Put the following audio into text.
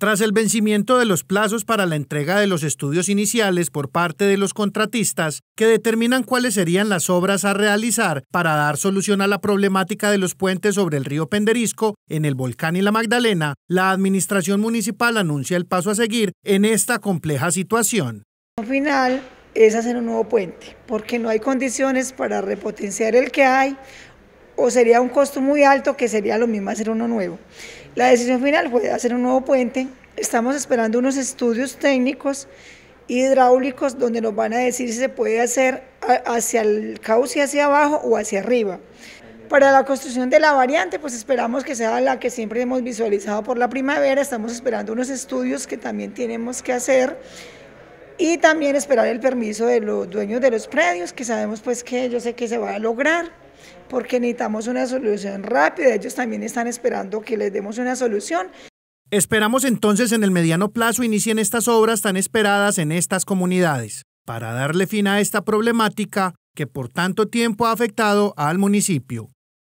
Tras el vencimiento de los plazos para la entrega de los estudios iniciales por parte de los contratistas, que determinan cuáles serían las obras a realizar para dar solución a la problemática de los puentes sobre el río Penderisco, en el Volcán y la Magdalena, la Administración Municipal anuncia el paso a seguir en esta compleja situación. Al final es hacer un nuevo puente, porque no hay condiciones para repotenciar el que hay, o sería un costo muy alto que sería lo mismo hacer uno nuevo. La decisión final fue hacer un nuevo puente. Estamos esperando unos estudios técnicos hidráulicos donde nos van a decir si se puede hacer hacia el cauce, hacia abajo o hacia arriba. Para la construcción de la variante, pues esperamos que sea la que siempre hemos visualizado por la primavera. Estamos esperando unos estudios que también tenemos que hacer y también esperar el permiso de los dueños de los predios, que sabemos pues que yo sé que se va a lograr porque necesitamos una solución rápida. Ellos también están esperando que les demos una solución. Esperamos entonces en el mediano plazo inicien estas obras tan esperadas en estas comunidades para darle fin a esta problemática que por tanto tiempo ha afectado al municipio.